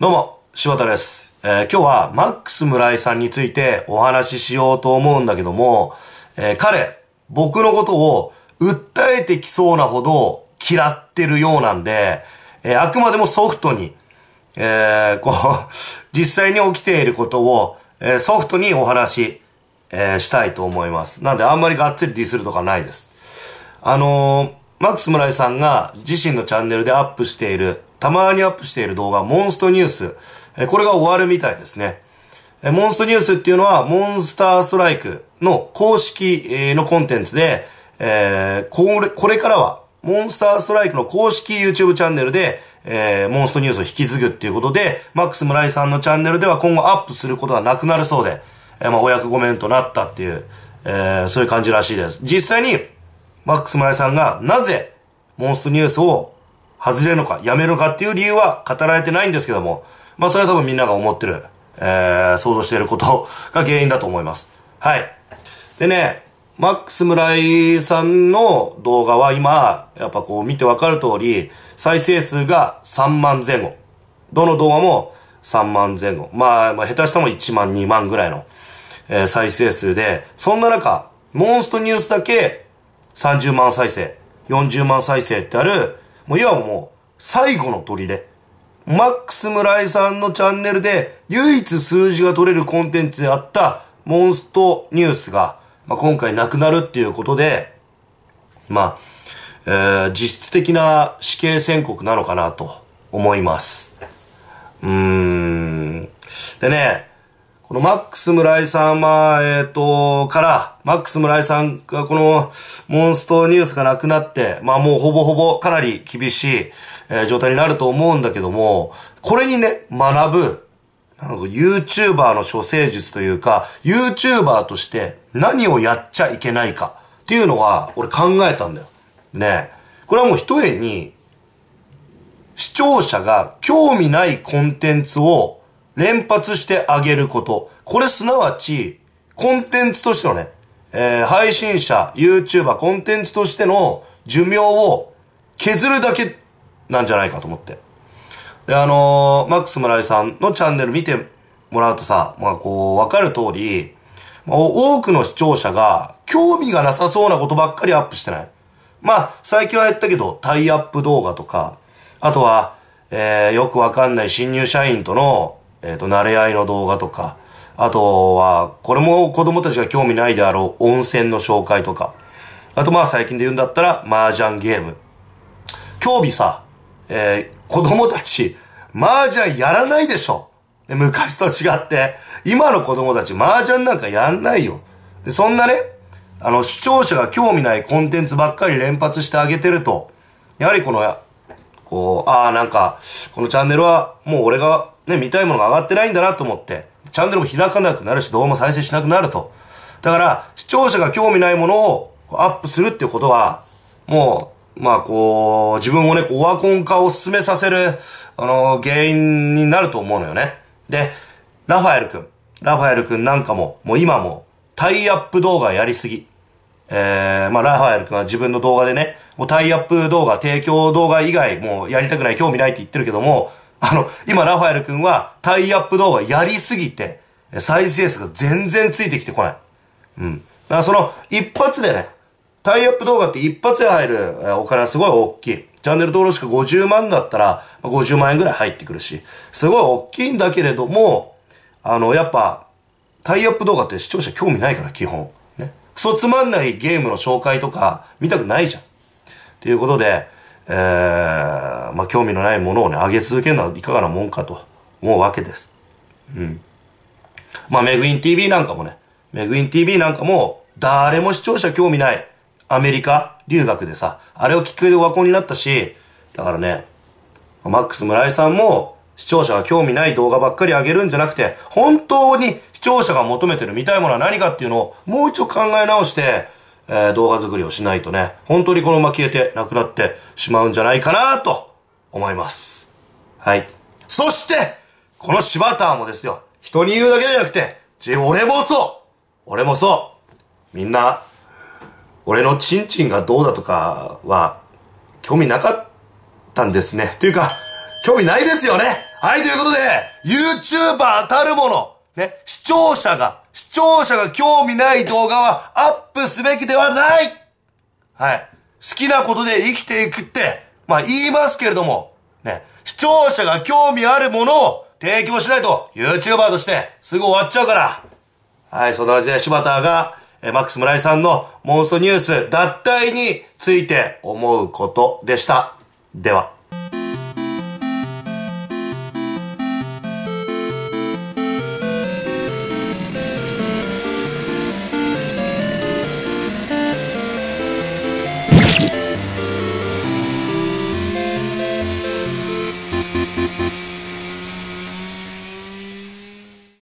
どうも、柴田です。えー、今日はマックス村井さんについてお話ししようと思うんだけども、えー、彼、僕のことを訴えてきそうなほど嫌ってるようなんで、えー、あくまでもソフトに、えこう、実際に起きていることを、えソフトにお話、えしたいと思います。なんであんまりがっつりディスるとかないです。あのマックス村井さんが自身のチャンネルでアップしているたまにアップしている動画、モンストニュース、えこれが終わるみたいですね。えモンストニュースっていうのは、モンスターストライクの公式のコンテンツで、えー、これ、これからは、モンスターストライクの公式 YouTube チャンネルで、えー、モンストニュースを引き継ぐっていうことで、マックス村井さんのチャンネルでは今後アップすることはなくなるそうで、えー、まあ、お役ごめんとなったっていう、えー、そういう感じらしいです。実際に、マックス村井さんがなぜ、モンストニュースを外れるのか、やめるのかっていう理由は語られてないんですけども、まあそれは多分みんなが思ってる、えー、想像していることが原因だと思います。はい。でね、マックス村井さんの動画は今、やっぱこう見てわかる通り、再生数が3万前後。どの動画も3万前後。まあ、まあ、下手したも1万、2万ぐらいの、えー、再生数で、そんな中、モンストニュースだけ30万再生、40万再生ってあるもういわもう最後の砦。マックス村井さんのチャンネルで唯一数字が取れるコンテンツであったモンストニュースが、まあ、今回なくなるっていうことで、まあ、えー、実質的な死刑宣告なのかなと思います。うーん。でね、このマックス村井さんは、えっ、ー、と、から、マックス村井さんがこのモンストニュースがなくなって、まあもうほぼほぼかなり厳しい、えー、状態になると思うんだけども、これにね、学ぶ、なんか YouTuber の処世術というか、YouTuber として何をやっちゃいけないかっていうのは、俺考えたんだよ。ねこれはもう一重に、視聴者が興味ないコンテンツを連発してあげること。これすなわち、コンテンツとしてのね、えー、配信者、YouTuber、コンテンツとしての寿命を削るだけなんじゃないかと思って。で、あのー、マックス村井さんのチャンネル見てもらうとさ、まあこう、わかる通り、もう多くの視聴者が興味がなさそうなことばっかりアップしてない。まあ、最近はやったけど、タイアップ動画とか、あとは、えー、よくわかんない新入社員とのえっ、ー、と、慣れ合いの動画とか、あとは、これも子供たちが興味ないであろう温泉の紹介とか、あとまあ最近で言うんだったら、麻雀ゲーム。興味さ、えー、子供たち、麻雀やらないでしょ。昔と違って、今の子供たち麻雀なんかやんないよ。でそんなね、あの、視聴者が興味ないコンテンツばっかり連発してあげてると、やはりこの、こう、ああ、なんか、このチャンネルはもう俺がね、見たいものが上がってないんだなと思って、チャンネルも開かなくなるし、動画も再生しなくなると。だから、視聴者が興味ないものをアップするっていうことは、もう、まあこう、自分をね、オワコン化を進めさせる、あのー、原因になると思うのよね。で、ラファエル君。ラファエル君なんかも、もう今も、タイアップ動画やりすぎ。えー、まあラファエル君は自分の動画でね、もうタイアップ動画、提供動画以外、もうやりたくない、興味ないって言ってるけども、あの、今ラファエル君はタイアップ動画やりすぎて、再生数が全然ついてきてこない。うん。だからその、一発でね、タイアップ動画って一発で入るお金はすごい大きい。チャンネル登録しか50万だったら、50万円ぐらい入ってくるし、すごい大きいんだけれども、あの、やっぱ、タイアップ動画って視聴者興味ないから、基本。ね。クソつまんないゲームの紹介とか見たくないじゃん。ということで、えー、まあ、興味のないものをね、上げ続けるのはいかがなもんかと思うわけです。うん。まあ、メグイン TV なんかもね、メグイン TV なんかも、誰も視聴者興味ない、アメリカ留学でさ、あれをきっかけでおワコになったし、だからね、マックス村井さんも、視聴者が興味ない動画ばっかり上げるんじゃなくて、本当に視聴者が求めてる見たいものは何かっていうのをもう一度考え直して、えー、動画作りをしないとね、本当にこのまま消えてなくなってしまうんじゃないかなと思います。はい。そして、この柴田もですよ、人に言うだけじゃなくて、俺もそう俺もそうみんな、俺のチンチンがどうだとかは、興味なかったんですね。というか、興味ないですよねはい、ということで、YouTuber たるもの、ね、視聴者が視聴者が興味ない動画はアップすべきではないはい。好きなことで生きていくって、まあ言いますけれども、ね、視聴者が興味あるものを提供しないと YouTuber としてすぐ終わっちゃうから。はい、そんな感じで柴田が、えマックス村井さんのモンストニュース脱退について思うことでした。では。